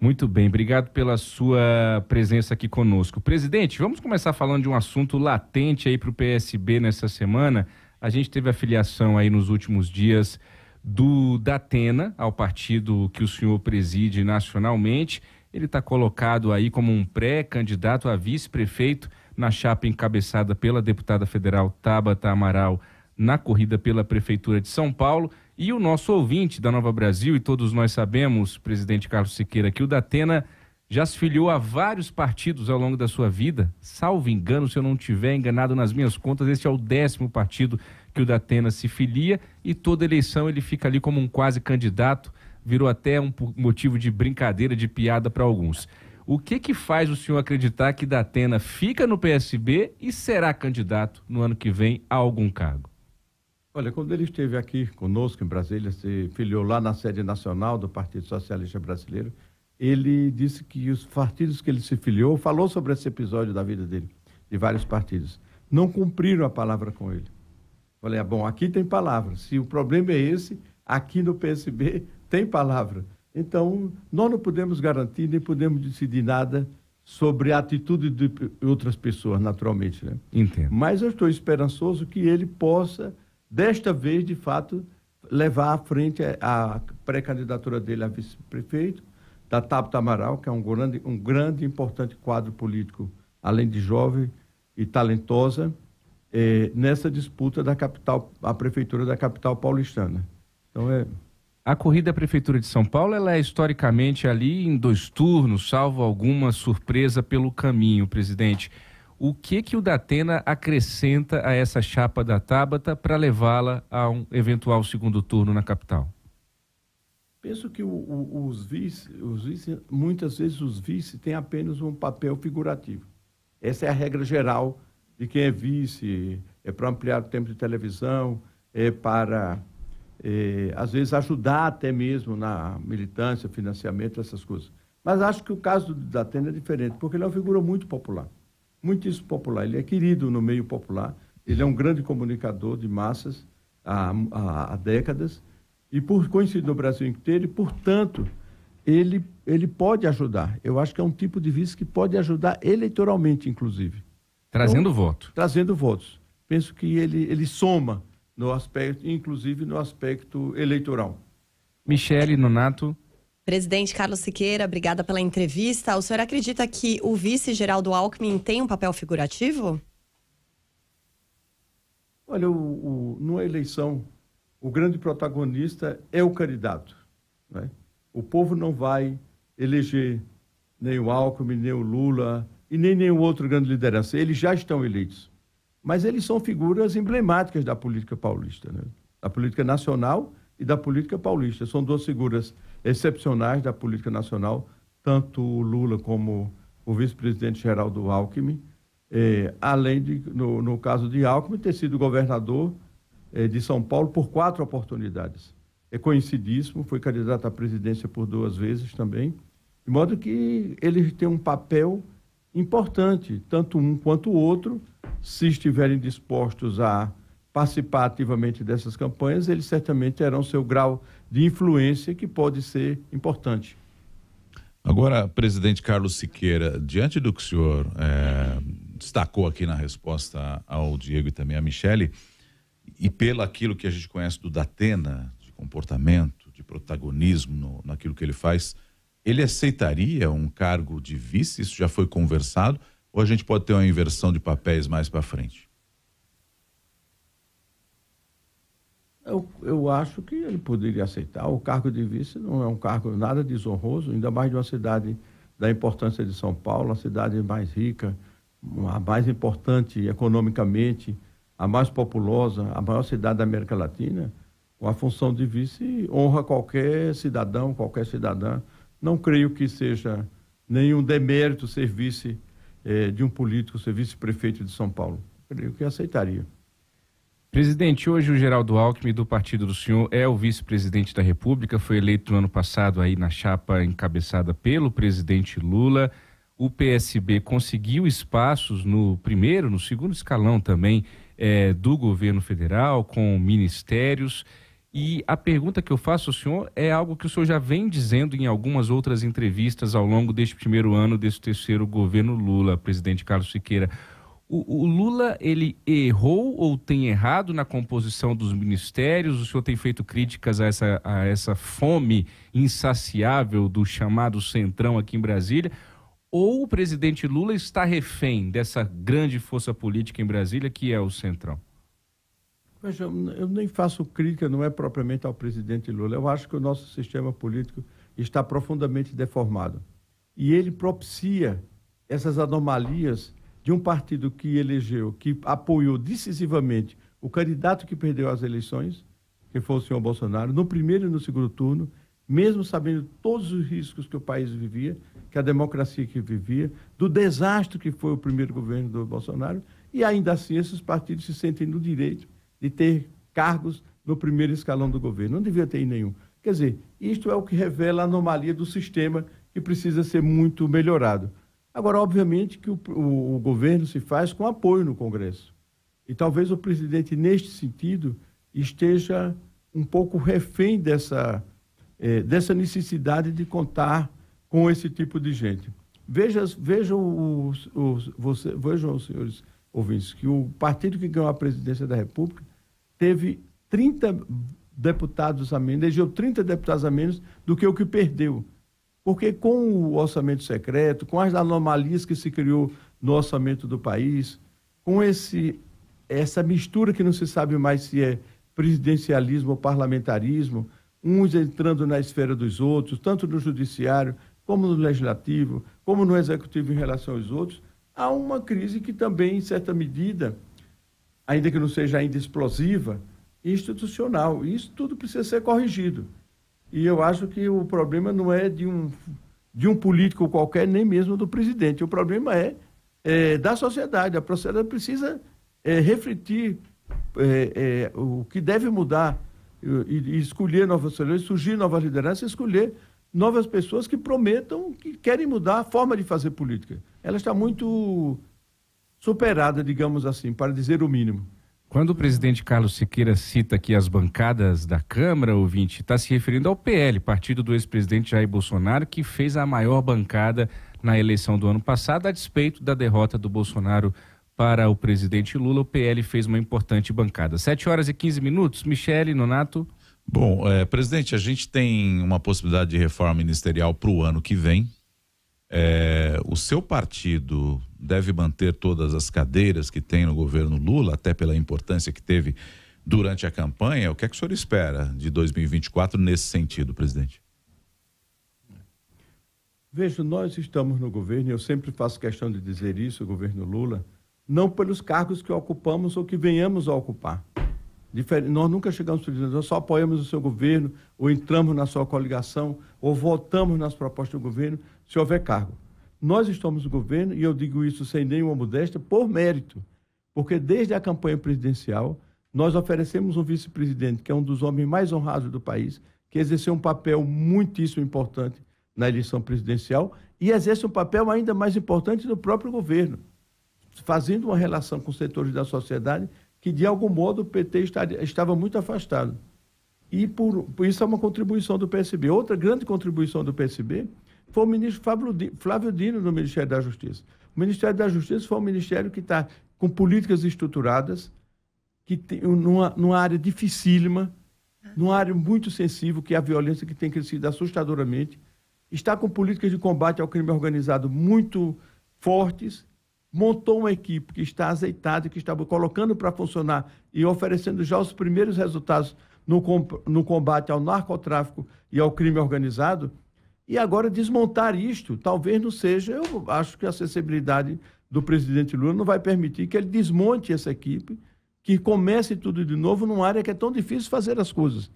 Muito bem, obrigado pela sua presença aqui conosco. Presidente, vamos começar falando de um assunto latente aí para o PSB nessa semana. A gente teve a filiação aí nos últimos dias do Datena ao partido que o senhor preside nacionalmente. Ele está colocado aí como um pré-candidato a vice-prefeito na chapa encabeçada pela deputada federal Tabata Amaral na corrida pela Prefeitura de São Paulo e o nosso ouvinte da Nova Brasil, e todos nós sabemos, presidente Carlos Siqueira, que o Datena já se filiou a vários partidos ao longo da sua vida. Salvo engano, se eu não estiver enganado nas minhas contas, este é o décimo partido que o Datena se filia e toda eleição ele fica ali como um quase candidato. Virou até um motivo de brincadeira, de piada para alguns. O que que faz o senhor acreditar que Datena fica no PSB e será candidato no ano que vem a algum cargo? Olha, quando ele esteve aqui conosco em Brasília, se filiou lá na sede nacional do Partido Socialista Brasileiro, ele disse que os partidos que ele se filiou, falou sobre esse episódio da vida dele, de vários partidos, não cumpriram a palavra com ele. Falei, ah, bom, aqui tem palavra. Se o problema é esse, aqui no PSB tem palavra. Então, nós não podemos garantir nem podemos decidir nada sobre a atitude de outras pessoas, naturalmente. Né? Entendo. Mas eu estou esperançoso que ele possa desta vez, de fato, levar à frente a pré-candidatura dele a vice-prefeito, da Tabata Amaral, que é um grande, um grande importante quadro político, além de jovem e talentosa, é, nessa disputa da capital, a prefeitura da capital paulistana. Então é a corrida à prefeitura de São Paulo, ela é historicamente ali em dois turnos, salvo alguma surpresa pelo caminho, presidente. O que que o Datena acrescenta a essa chapa da Tabata para levá-la a um eventual segundo turno na capital? Penso que o, o, os, vice, os vice, muitas vezes os vice têm apenas um papel figurativo. Essa é a regra geral de quem é vice, é para ampliar o tempo de televisão, é para, é, às vezes, ajudar até mesmo na militância, financiamento, essas coisas. Mas acho que o caso do Datena é diferente, porque ele é uma figura muito popular muitíssimo popular. Ele é querido no meio popular, ele é um grande comunicador de massas há, há, há décadas, e por conhecido no Brasil inteiro, e, portanto, ele, ele pode ajudar. Eu acho que é um tipo de vice que pode ajudar eleitoralmente, inclusive. Trazendo então, voto. Trazendo votos. Penso que ele, ele soma no aspecto, inclusive no aspecto eleitoral. Michele Nonato, Presidente Carlos Siqueira, obrigada pela entrevista. O senhor acredita que o vice geral do Alckmin tem um papel figurativo? Olha, o, o, numa eleição, o grande protagonista é o candidato. Né? O povo não vai eleger nem o Alckmin, nem o Lula e nem nenhum outro grande liderança. Eles já estão eleitos. Mas eles são figuras emblemáticas da política paulista, né? da política nacional e da política paulista. São duas figuras excepcionais da política nacional, tanto o Lula como o vice-presidente Geraldo Alckmin, eh, além de, no, no, caso de Alckmin, ter sido governador eh, de São Paulo por quatro oportunidades. É conhecidíssimo, foi candidato à presidência por duas vezes também, de modo que eles têm um papel importante, tanto um quanto o outro, se estiverem dispostos a participar ativamente dessas campanhas, eles certamente terão seu grau de influência que pode ser importante. Agora, presidente Carlos Siqueira, diante do que o senhor é, destacou aqui na resposta ao Diego e também à Michele, e pelo aquilo que a gente conhece do Datena, de comportamento, de protagonismo no, naquilo que ele faz, ele aceitaria um cargo de vice? Isso já foi conversado? Ou a gente pode ter uma inversão de papéis mais para frente? Eu, eu acho que ele poderia aceitar. O cargo de vice não é um cargo nada desonroso, ainda mais de uma cidade da importância de São Paulo, a cidade mais rica, a mais importante economicamente, a mais populosa, a maior cidade da América Latina, Com a função de vice honra qualquer cidadão, qualquer cidadã. Não creio que seja nenhum demérito ser vice eh, de um político, ser vice-prefeito de São Paulo. Creio que aceitaria. Presidente, hoje o Geraldo Alckmin do partido do senhor é o vice-presidente da República, foi eleito no ano passado aí na chapa encabeçada pelo presidente Lula. O PSB conseguiu espaços no primeiro, no segundo escalão também é, do governo federal, com ministérios. E a pergunta que eu faço ao senhor é algo que o senhor já vem dizendo em algumas outras entrevistas ao longo deste primeiro ano deste terceiro governo Lula, presidente Carlos Siqueira. O, o, Lula, ele errou ou tem errado na composição dos ministérios? O senhor tem feito críticas a essa, a essa fome insaciável do chamado centrão aqui em Brasília? Ou o presidente Lula está refém dessa grande força política em Brasília, que é o centrão? Veja, eu nem faço crítica, não é propriamente ao presidente Lula. Eu acho que o nosso sistema político está profundamente deformado. E ele propicia essas anomalias de um partido que elegeu, que apoiou decisivamente o candidato que perdeu as eleições, que foi o senhor Bolsonaro, no primeiro e no segundo turno, mesmo sabendo todos os riscos que o país vivia, que a democracia que vivia, do desastre que foi o primeiro governo do Bolsonaro, e ainda assim esses partidos se sentem no direito de ter cargos no primeiro escalão do governo. Não devia ter nenhum. Quer dizer, isto é o que revela a anomalia do sistema que precisa ser muito melhorado. Agora, obviamente que o, o, o governo se faz com apoio no Congresso. E talvez o presidente, neste sentido, esteja um pouco refém dessa, eh, dessa necessidade de contar com esse tipo de gente. Veja, vejam, os, os, você, vejam, senhores ouvintes, que o partido que ganhou a presidência da República teve 30 deputados a menos, elegeu 30 deputados a menos do que o que perdeu. Porque com o orçamento secreto, com as anomalias que se criou no orçamento do país, com esse essa mistura que não se sabe mais se é presidencialismo ou parlamentarismo, uns entrando na esfera dos outros, tanto no judiciário como no legislativo, como no executivo em relação aos outros, há uma crise que também, em certa medida, ainda que não seja ainda explosiva, institucional. Isso tudo precisa ser corrigido. E eu acho que o problema não é de um, de um político qualquer, nem mesmo do presidente. O problema é, é da sociedade. A sociedade precisa é, refletir é, é o que deve mudar e, e escolher novas soluções, surgir novas lideranças, escolher novas pessoas que prometam que querem mudar a forma de fazer política. Ela está muito superada, digamos assim, para dizer o mínimo. Quando o presidente Carlos Siqueira cita aqui as bancadas da Câmara, ouvinte, está se referindo ao PL, partido do ex-presidente Jair Bolsonaro, que fez a maior bancada na eleição do ano passado, a despeito da derrota do Bolsonaro para o presidente Lula. O PL fez uma importante bancada. 7 horas e 15 minutos. Michele Nonato. Bom, é, presidente, a gente tem uma possibilidade de reforma ministerial para o ano que vem. É, o seu partido deve manter todas as cadeiras que tem no governo Lula, até pela importância que teve durante a campanha. O que é que o senhor espera de 2024 nesse sentido, presidente? Veja, nós estamos no governo, e eu sempre faço questão de dizer isso, o governo Lula, não pelos cargos que ocupamos ou que venhamos a ocupar. nós nunca chegamos para nós só apoiamos o seu governo, ou entramos na sua coligação, ou votamos nas propostas do governo, se houver cargo. Nós estamos no governo, e eu digo isso sem nenhuma modéstia, por mérito, porque desde a campanha presidencial nós oferecemos um vice-presidente que é um dos homens mais honrados do país, que exerceu um papel muitíssimo importante na eleição presidencial e exerce um papel ainda mais importante no próprio governo, fazendo uma relação com setores da sociedade que, de algum modo, o PT estava muito afastado. E por, por, isso é uma contribuição do PSB. Outra grande contribuição do PSB foi o ministro Flávio Dino do Ministério da Justiça. O Ministério da Justiça foi um ministério que está com políticas estruturadas, que tem, numa, numa área dificílima, numa área muito sensível, que é a violência que tem crescido assustadoramente, está com políticas de combate ao crime organizado muito fortes, montou uma equipe que está azeitada, que está colocando para funcionar e oferecendo já os primeiros resultados no, no combate ao narcotráfico e ao crime organizado. E agora desmontar isto talvez não seja. Eu acho que a acessibilidade do presidente Lula não vai permitir que ele desmonte essa equipe, que comece tudo de novo numa área que é tão difícil fazer as coisas.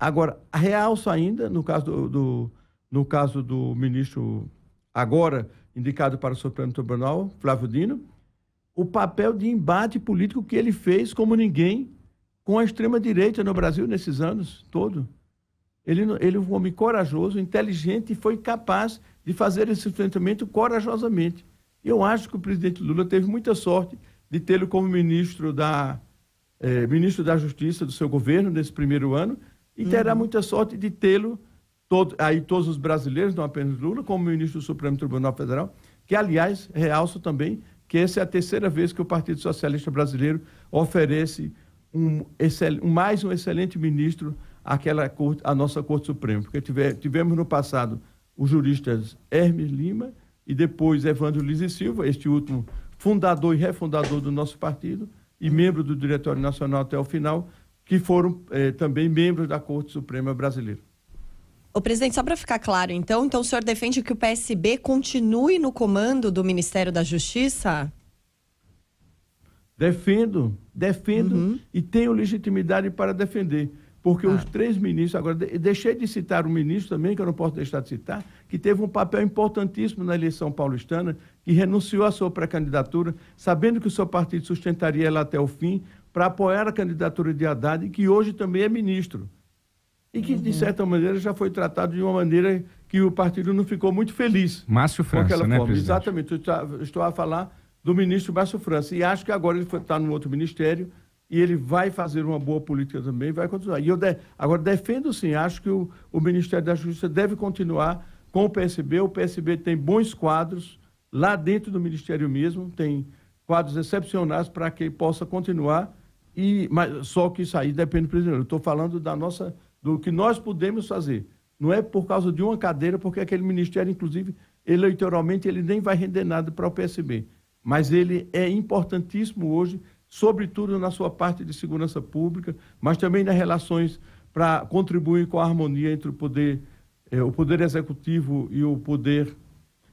Agora, realço ainda, no caso do, do no caso do ministro agora indicado para o Supremo Tribunal, Flávio Dino, o papel de embate político que ele fez como ninguém com a extrema direita no Brasil nesses anos todo. Ele, ele é um homem corajoso, inteligente e foi capaz de fazer esse enfrentamento corajosamente. Eu acho que o presidente Lula teve muita sorte de tê-lo como ministro da, eh, ministro da Justiça do seu governo nesse primeiro ano e uhum. terá muita sorte de tê-lo, todo, aí todos os brasileiros, não apenas Lula, como ministro do Supremo Tribunal Federal, que, aliás, realço também que essa é a terceira vez que o Partido Socialista Brasileiro oferece um, excel, mais um excelente ministro aquela corte, a nossa Corte Suprema, porque tiver, tivemos no passado os juristas Hermes Lima e depois Evandro Lise Silva, este último fundador e refundador do nosso partido e membro do Diretório Nacional até o final, que foram eh, também membros da Corte Suprema Brasileira. o presidente, só para ficar claro, então, então o senhor defende que o PSB continue no comando do Ministério da Justiça? Defendo, defendo uhum. e tenho legitimidade para defender. Porque ah. os três ministros, agora, deixei de citar um ministro também, que eu não posso deixar de citar, que teve um papel importantíssimo na eleição paulistana, que renunciou à sua pré-candidatura, sabendo que o seu partido sustentaria ela até o fim, para apoiar a candidatura de Haddad, que hoje também é ministro. E que, uhum. de certa maneira, já foi tratado de uma maneira que o partido não ficou muito feliz. Márcio França, né, forma. Exatamente. Tá, estou a falar do ministro Márcio França. E acho que agora ele está num outro ministério, e ele vai fazer uma boa política também, vai continuar. E eu de, agora defendo sim, acho que o, o, Ministério da Justiça deve continuar com o PSB. O PSB tem bons quadros lá dentro do Ministério mesmo, tem quadros excepcionais para que possa continuar. E mas só que isso aí depende do presidente. Eu estou falando da nossa do que nós podemos fazer. Não é por causa de uma cadeira, porque aquele ministério, inclusive, eleitoralmente, ele nem vai render nada para o PSB. Mas ele é importantíssimo hoje sobretudo na sua parte de segurança pública, mas também nas relações para contribuir com a harmonia entre o poder, eh, o poder executivo e o poder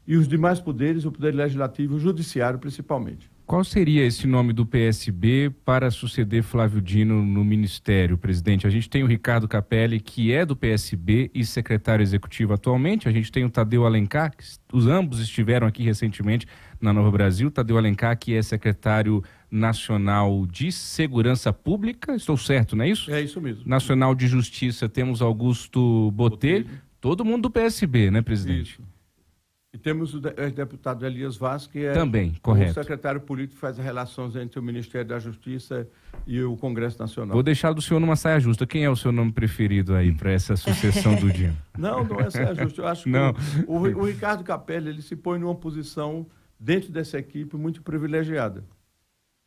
e os demais poderes, o poder legislativo e o judiciário principalmente. Qual seria esse nome do PSB para suceder Flávio Dino no ministério, presidente? A gente tem o Ricardo Capelli, que é do PSB e secretário executivo atualmente. A gente tem o Tadeu Alencar, que os ambos estiveram aqui recentemente na Nova Brasil. Tadeu Alencar, que é secretário Nacional de Segurança Pública, estou certo, não é isso? É isso mesmo. Nacional de Justiça, temos Augusto Botelho, Botelho. todo mundo do PSB, né, presidente? Isso. E temos o é, deputado Elias Vaz, que é Também, correto. o secretário político que faz as relações entre o Ministério da Justiça e o Congresso Nacional. Vou deixar do senhor numa saia justa. Quem é o seu nome preferido aí para essa sucessão do dia? Não, não é saia justa. Eu acho que não. O, o, o Ricardo Capelli ele se põe numa posição dentro dessa equipe muito privilegiada.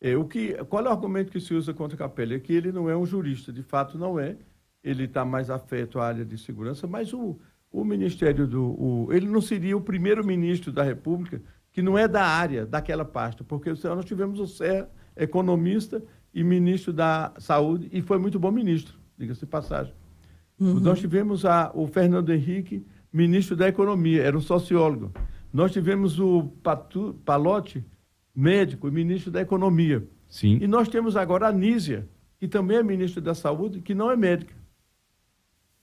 É, o que, qual é o argumento que se usa contra Capelli? É que ele não é um jurista, de fato não é. Ele está mais afeto à área de segurança, mas o, o Ministério do. O, ele não seria o primeiro-ministro da República, que não é da área, daquela pasta, porque nós tivemos o Serra, economista e ministro da Saúde, e foi muito bom ministro, diga-se de passagem. Uhum. Nós tivemos a, o Fernando Henrique, ministro da Economia, era um sociólogo. Nós tivemos o Patu, Palotti médico e ministro da Economia. Sim. E nós temos agora a Nízia, que também é ministra da Saúde, que não é médica.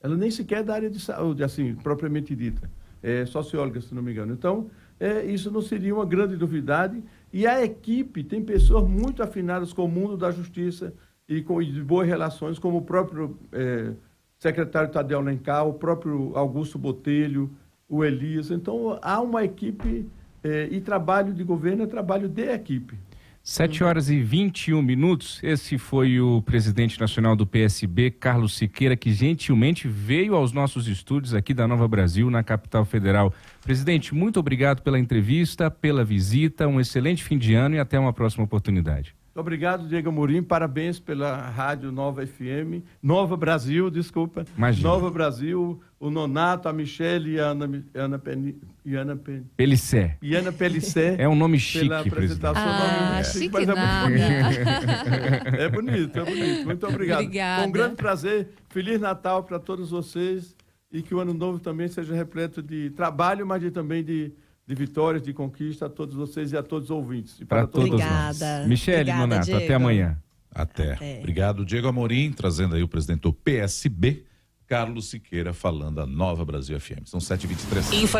Ela nem sequer é da área de saúde, assim, propriamente dita. É socióloga, se não me engano. Então, é, isso não seria uma grande novidade. E a equipe tem pessoas muito afinadas com o mundo da justiça e com e de boas relações, como o próprio é, secretário Tadeu Lencar, o próprio Augusto Botelho, o Elias. Então, há uma equipe é, e trabalho de governo é trabalho de equipe. 7 horas e 21 minutos. Esse foi o presidente nacional do PSB, Carlos Siqueira, que gentilmente veio aos nossos estúdios aqui da Nova Brasil, na capital federal. Presidente, muito obrigado pela entrevista, pela visita, um excelente fim de ano e até uma próxima oportunidade. Obrigado, Diego Amorim. Parabéns pela Rádio Nova FM, Nova Brasil, desculpa. Imagina. Nova Brasil, o Nonato, a Michelle e a Ana, Ana, Peni, Pelicé. Ana Pelicé. É um nome chique, presidente. Ah, é. chique, mas é bonito. é bonito, é bonito. Muito obrigado. Obrigada. Com um grande prazer. Feliz Natal para todos vocês e que o ano novo também seja repleto de trabalho, mas de, também de de vitórias, de conquista a todos vocês e a todos os ouvintes. Para todos Obrigada. nós. Michele Obrigada, Nonato, Diego. até amanhã. Até. até. Obrigado, Diego Amorim, trazendo aí o presidente do PSB, Carlos Siqueira, falando a Nova Brasil FM. São 7h23. Info...